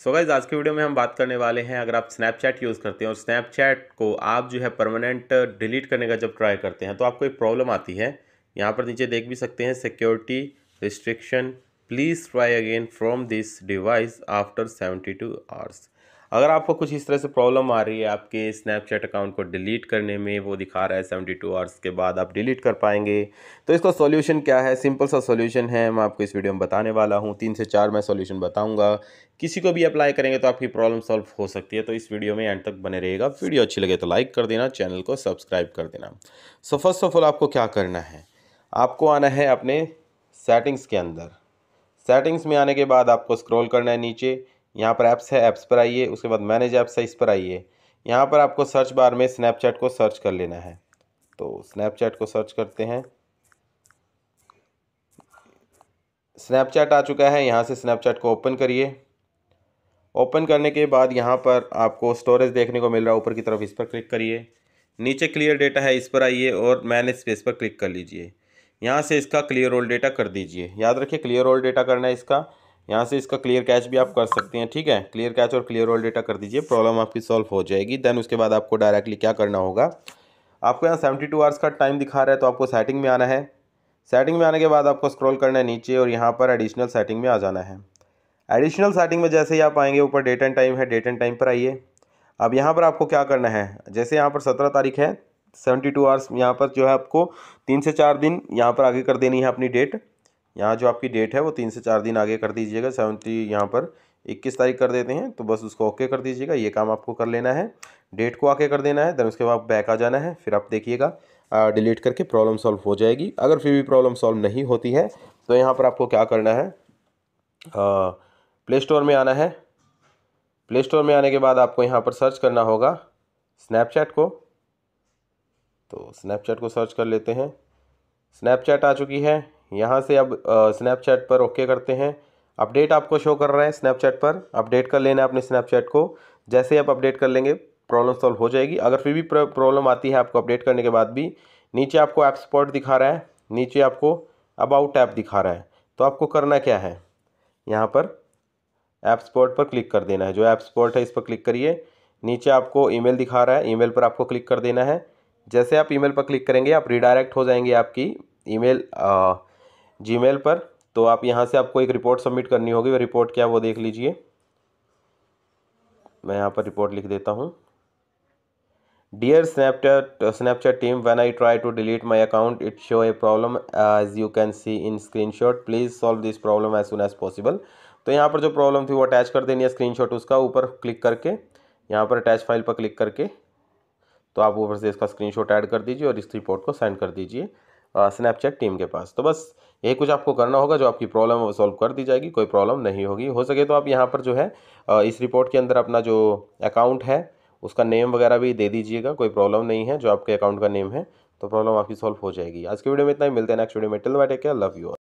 सो so guys आज के video में हम बात करने वाले हैं अगर आप स्नैपचैट यूज़ करते हैं और स्नैपचैट को आप जो है परमानेंट डिलीट uh, करने का जब ट्राई करते हैं तो आपको एक प्रॉब्लम आती है यहाँ पर नीचे देख भी सकते हैं security restriction please try again from this device after seventy two hours अगर आपको कुछ इस तरह से प्रॉब्लम आ रही है आपके स्नैपचैट अकाउंट को डिलीट करने में वो दिखा रहा है सेवेंटी टू आवर्स के बाद आप डिलीट कर पाएंगे तो इसका सोल्यूशन क्या है सिंपल सा सोल्यूशन है मैं आपको इस वीडियो में बताने वाला हूँ तीन से चार मैं सोल्यूशन बताऊँगा किसी को भी अप्लाई करेंगे तो आपकी प्रॉब्लम सॉल्व हो सकती है तो इस वीडियो में एंड तक बने रहेगा वीडियो अच्छी लगे तो लाइक कर देना चैनल को सब्सक्राइब कर देना सो फर्स्ट ऑफ ऑल आपको क्या करना है आपको आना है अपने सेटिंग्स के अंदर सेटिंग्स में आने के बाद आपको स्क्रॉल करना है नीचे यहाँ पर ऐप्स है ऐप्स पर आइए उसके बाद मैनेज ऐप्स है इस पर आइए यहाँ पर आपको सर्च बार में स्नैपचैट को सर्च कर लेना है तो स्नैपचैट को सर्च करते हैं स्नैपचैट आ चुका है यहाँ से स्नैपचैट को ओपन करिए ओपन करने के बाद यहाँ पर आपको स्टोरेज देखने को मिल रहा है ऊपर की तरफ इस पर क्लिक करिए नीचे क्लियर डेटा है इस पर आइए और मैनेज स्पेस पर क्लिक कर लीजिए यहाँ से इसका क्लियर ओल्ड डेटा कर दीजिए याद रखिए क्लियर ओल्ड डेटा करना है इसका यहाँ से इसका क्लियर कैच भी आप कर सकते हैं ठीक है क्लियर कैच और क्लियर ऑल डेटा कर दीजिए प्रॉब्लम आपकी सॉल्व हो जाएगी देन उसके बाद आपको डायरेक्टली क्या करना होगा आपको यहाँ सेवेंटी टू आवर्स का टाइम दिखा रहा है तो आपको सेटिंग में आना है सेटिंग में आने के बाद आपको स्क्रॉल करना है नीचे और यहाँ पर एडिशनल सेटिंग में आ जाना है एडिशनल सेटिंग में जैसे ही आप आएंगे ऊपर डेट एंड टाइम है डेट एंड टाइम पर आइए अब यहाँ पर आपको क्या करना है जैसे यहाँ पर सत्रह तारीख है सेवेंटी टू आवर्स यहाँ पर जो है आपको तीन से चार दिन यहाँ पर आगे कर देनी है अपनी डेट यहाँ जो आपकी डेट है वो तीन से चार दिन आगे कर दीजिएगा सेवेंटी यहाँ पर इक्कीस तारीख कर देते हैं तो बस उसको ओके कर दीजिएगा ये काम आपको कर लेना है डेट को आके कर देना है देन उसके बाद बैक आ जाना है फिर आप देखिएगा डिलीट करके प्रॉब्लम सॉल्व हो जाएगी अगर फिर भी प्रॉब्लम सॉल्व नहीं होती है तो यहाँ पर आपको क्या करना है प्ले स्टोर में आना है प्ले स्टोर में आने के बाद आपको यहाँ पर सर्च करना होगा स्नैपचैट को तो स्नैपचैट को सर्च कर लेते हैं स्नैपचैट आ चुकी है यहाँ से अब स्नैपचैट पर ओके करते हैं अपडेट आपको शो कर रहा है स्नैपचैट पर अपडेट कर लेना है अपने स्नैपचैट को जैसे आप अपडेट कर लेंगे प्रॉब्लम सॉल्व हो जाएगी अगर फिर भी प्रॉब्लम आती है आपको अपडेट करने के बाद भी नीचे आपको ऐप स्पॉट दिखा रहा है नीचे आपको अबाउट ऐप दिखा रहा है तो आपको करना क्या है यहाँ पर ऐप स्पॉट पर क्लिक कर देना है जो ऐप स्पॉट है इस पर क्लिक करिए नीचे आपको ईमेल दिखा रहा है ईमेल पर आपको क्लिक कर देना है जैसे आप ईमेल पर क्लिक करेंगे आप रिडायरेक्ट हो जाएंगे आपकी ईमेल जीमेल पर तो आप यहाँ से आपको एक रिपोर्ट सबमिट करनी होगी वो रिपोर्ट क्या वो देख लीजिए मैं यहाँ पर रिपोर्ट लिख देता हूँ dear Snapchat Snapchat team when I try to delete my account it show a problem as you can see in screenshot please solve this problem as soon as possible तो यहाँ पर जो प्रॉब्लम थी वो attach कर देनी है screen उसका ऊपर क्लिक करके यहाँ पर अटैच फाइल पर क्लिक करके तो आप ऊपर से इसका स्क्रीन ऐड कर दीजिए और इस रिपोर्ट को सेंड कर दीजिए स्नैपचैट टीम के पास तो बस यही कुछ आपको करना होगा जो आपकी प्रॉब्लम है वो सॉल्व कर दी जाएगी कोई प्रॉब्लम नहीं होगी हो सके तो आप यहाँ पर जो है इस रिपोर्ट के अंदर अपना जो अकाउंट है उसका नेम वगैरह भी दे दीजिएगा कोई प्रॉब्लम नहीं है जो आपके अकाउंट का नेम है तो प्रॉब्लम आपकी सॉल्व हो जाएगी आज के वीडियो में इतना ही मिलते हैं नेक्स्ट वीडियो में till why take love you